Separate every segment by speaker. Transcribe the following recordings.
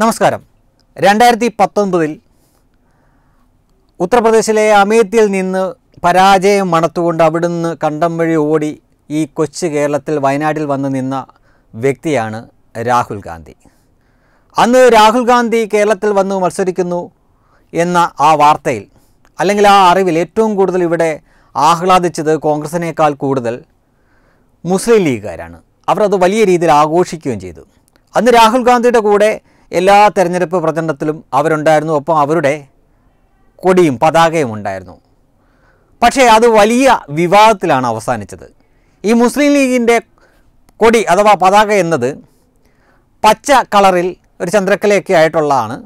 Speaker 1: നമസ്കാരം രണ്ടായിരത്തി പത്തൊൻപതിൽ ഉത്തർപ്രദേശിലെ അമേത്തിയിൽ നിന്ന് പരാജയം മണത്തുകൊണ്ട് അവിടുന്ന് കണ്ടം വഴി ഓടി ഈ കൊച്ചു കേരളത്തിൽ വയനാട്ടിൽ വന്ന് നിന്ന വ്യക്തിയാണ് രാഹുൽ ഗാന്ധി അന്ന് രാഹുൽ ഗാന്ധി കേരളത്തിൽ വന്ന് മത്സരിക്കുന്നു എന്ന ആ വാർത്തയിൽ അല്ലെങ്കിൽ ആ അറിവിൽ ഏറ്റവും കൂടുതൽ ഇവിടെ ആഹ്ലാദിച്ചത് കോൺഗ്രസിനേക്കാൾ കൂടുതൽ മുസ്ലിം ലീഗുകാരാണ് അവർ അത് വലിയ രീതിയിൽ ആഘോഷിക്കുകയും ചെയ്തു അന്ന് രാഹുൽ ഗാന്ധിയുടെ കൂടെ എല്ലാ തെരഞ്ഞെടുപ്പ് പ്രചരണത്തിലും അവരുണ്ടായിരുന്നു ഒപ്പം അവരുടെ കൊടിയും പതാകയും ഉണ്ടായിരുന്നു പക്ഷേ അത് വലിയ വിവാദത്തിലാണ് അവസാനിച്ചത് ഈ മുസ്ലിം ലീഗിൻ്റെ കൊടി അഥവാ പതാക എന്നത് പച്ച കളറിൽ ഒരു ചന്ദ്രക്കലയൊക്കെ ആയിട്ടുള്ളതാണ്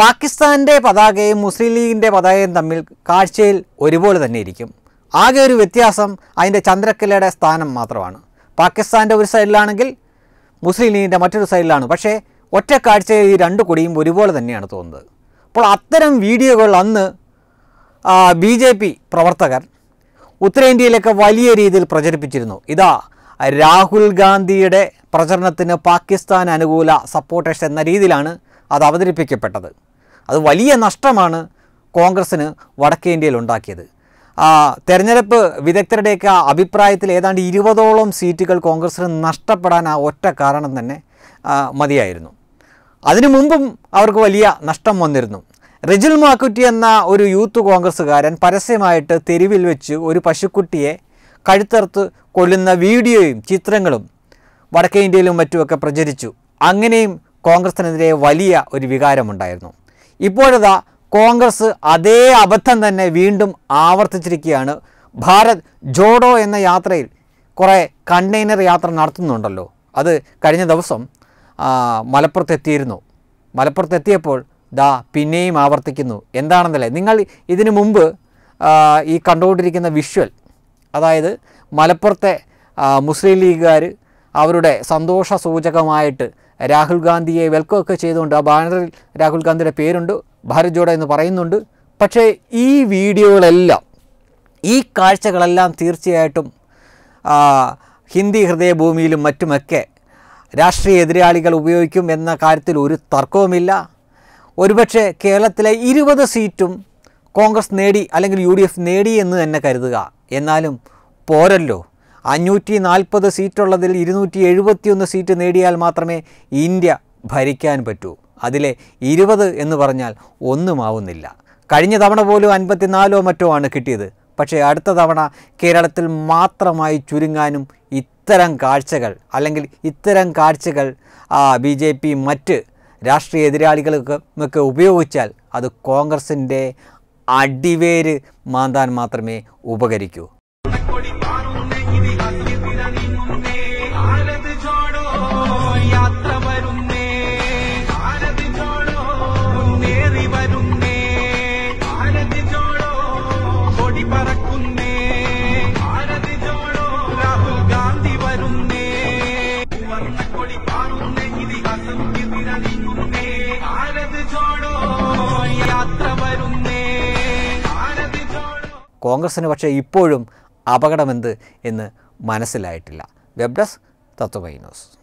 Speaker 1: പാകിസ്ഥാൻ്റെ പതാകയും മുസ്ലിം ലീഗിൻ്റെ പതാകയും തമ്മിൽ കാഴ്ചയിൽ ഒരുപോലെ തന്നെ ഇരിക്കും ആകെ ഒരു വ്യത്യാസം അതിൻ്റെ ചന്ദ്രക്കലയുടെ സ്ഥാനം മാത്രമാണ് പാകിസ്ഥാൻ്റെ ഒരു സൈഡിലാണെങ്കിൽ മുസ്ലിം ലീഗിൻ്റെ മറ്റൊരു സൈഡിലാണ് പക്ഷേ ഒറ്റ ഈ രണ്ട് കൊടിയും ഒരുപോലെ തന്നെയാണ് തോന്നുന്നത് അപ്പോൾ അത്തരം വീഡിയോകൾ അന്ന് ബി ജെ പി പ്രവർത്തകർ ഉത്തരേന്ത്യയിലൊക്കെ വലിയ രീതിയിൽ പ്രചരിപ്പിച്ചിരുന്നു ഇതാ രാഹുൽ ഗാന്ധിയുടെ പ്രചരണത്തിന് പാകിസ്ഥാൻ അനുകൂല സപ്പോർട്ടേഷൻ എന്ന രീതിയിലാണ് അത് അവതരിപ്പിക്കപ്പെട്ടത് അത് വലിയ നഷ്ടമാണ് കോൺഗ്രസ്സിന് വടക്കേ ഇന്ത്യയിൽ ഉണ്ടാക്കിയത് തെരഞ്ഞെടുപ്പ് വിദഗ്ധരുടെയൊക്കെ അഭിപ്രായത്തിൽ ഏതാണ്ട് ഇരുപതോളം സീറ്റുകൾ കോൺഗ്രസ്സിന് നഷ്ടപ്പെടാൻ ആ ഒറ്റ കാരണം തന്നെ മതിയായിരുന്നു അതിനു മുമ്പും അവർക്ക് വലിയ നഷ്ടം വന്നിരുന്നു റിജിൽ മാക്കുറ്റി എന്ന ഒരു യൂത്ത് കോൺഗ്രസ്സുകാരൻ പരസ്യമായിട്ട് തെരുവിൽ വെച്ച് ഒരു പശുക്കുട്ടിയെ കഴുത്തറുത്ത് കൊല്ലുന്ന വീഡിയോയും ചിത്രങ്ങളും വടക്കേ ഇന്ത്യയിലും മറ്റുമൊക്കെ പ്രചരിച്ചു അങ്ങനെയും കോൺഗ്രസിനെതിരെ വലിയ ഒരു വികാരമുണ്ടായിരുന്നു ഇപ്പോഴതാ കോൺഗ്രസ് അതേ അബദ്ധം തന്നെ വീണ്ടും ആവർത്തിച്ചിരിക്കുകയാണ് ഭാരത് ജോഡോ എന്ന യാത്രയിൽ കുറേ കണ്ടെയ്നർ യാത്ര നടത്തുന്നുണ്ടല്ലോ അത് കഴിഞ്ഞ ദിവസം മലപ്പുറത്തെത്തിയിരുന്നു മലപ്പുറത്തെത്തിയപ്പോൾ ദാ പിന്നെയും ആവർത്തിക്കുന്നു എന്താണെന്നല്ലേ നിങ്ങൾ ഇതിനു മുമ്പ് ഈ കണ്ടുകൊണ്ടിരിക്കുന്ന വിഷ്വൽ അതായത് മലപ്പുറത്തെ മുസ്ലിം ലീഗുകാർ അവരുടെ സന്തോഷ സൂചകമായിട്ട് രാഹുൽ ഗാന്ധിയെ വെൽക്കം ഒക്കെ ചെയ്തുകൊണ്ട് ആ ബാനറിൽ രാഹുൽ ഗാന്ധിയുടെ പേരുണ്ട് ഭാരത് ജോഡ എന്ന് പറയുന്നുണ്ട് പക്ഷേ ഈ വീഡിയോകളെല്ലാം ഈ കാഴ്ചകളെല്ലാം തീർച്ചയായിട്ടും ഹിന്ദി ഹൃദയഭൂമിയിലും മറ്റുമൊക്കെ രാഷ്ട്രീയ എതിരാളികൾ ഉപയോഗിക്കും എന്ന കാര്യത്തിൽ ഒരു തർക്കവുമില്ല ഒരുപക്ഷെ കേരളത്തിലെ ഇരുപത് സീറ്റും കോൺഗ്രസ് നേടി അല്ലെങ്കിൽ യു ഡി എഫ് നേടി എന്ന് തന്നെ കരുതുക എന്നാലും പോരല്ലോ അഞ്ഞൂറ്റി നാൽപ്പത് സീറ്റുള്ളതിൽ ഇരുന്നൂറ്റി എഴുപത്തിയൊന്ന് സീറ്റ് നേടിയാൽ മാത്രമേ ഇന്ത്യ ഭരിക്കാൻ പറ്റൂ അതിലെ ഇരുപത് എന്ന് പറഞ്ഞാൽ ഒന്നുമാവുന്നില്ല കഴിഞ്ഞ തവണ പോലും അൻപത്തിനാലോ മറ്റോ ആണ് കിട്ടിയത് പക്ഷേ അടുത്ത തവണ കേരളത്തിൽ മാത്രമായി ചുരുങ്ങാനും ഇത്തരം കാഴ്ചകൾ അല്ലെങ്കിൽ ഇത്തരം കാഴ്ചകൾ ബി ജെ പി മറ്റ് രാഷ്ട്രീയ ഒക്കെ ഉപയോഗിച്ചാൽ അത് കോൺഗ്രസിൻ്റെ അടിവേര് മാന്താൻ മാത്രമേ ഉപകരിക്കൂ പറക്കുന്നേ കോൺഗ്രസ്സിന് പക്ഷേ ഇപ്പോഴും അപകടമെന്ത് എന്ന് മനസ്സിലായിട്ടില്ല വെബ് ഡെസ്ക് തത്വമൈ ന്യൂസ്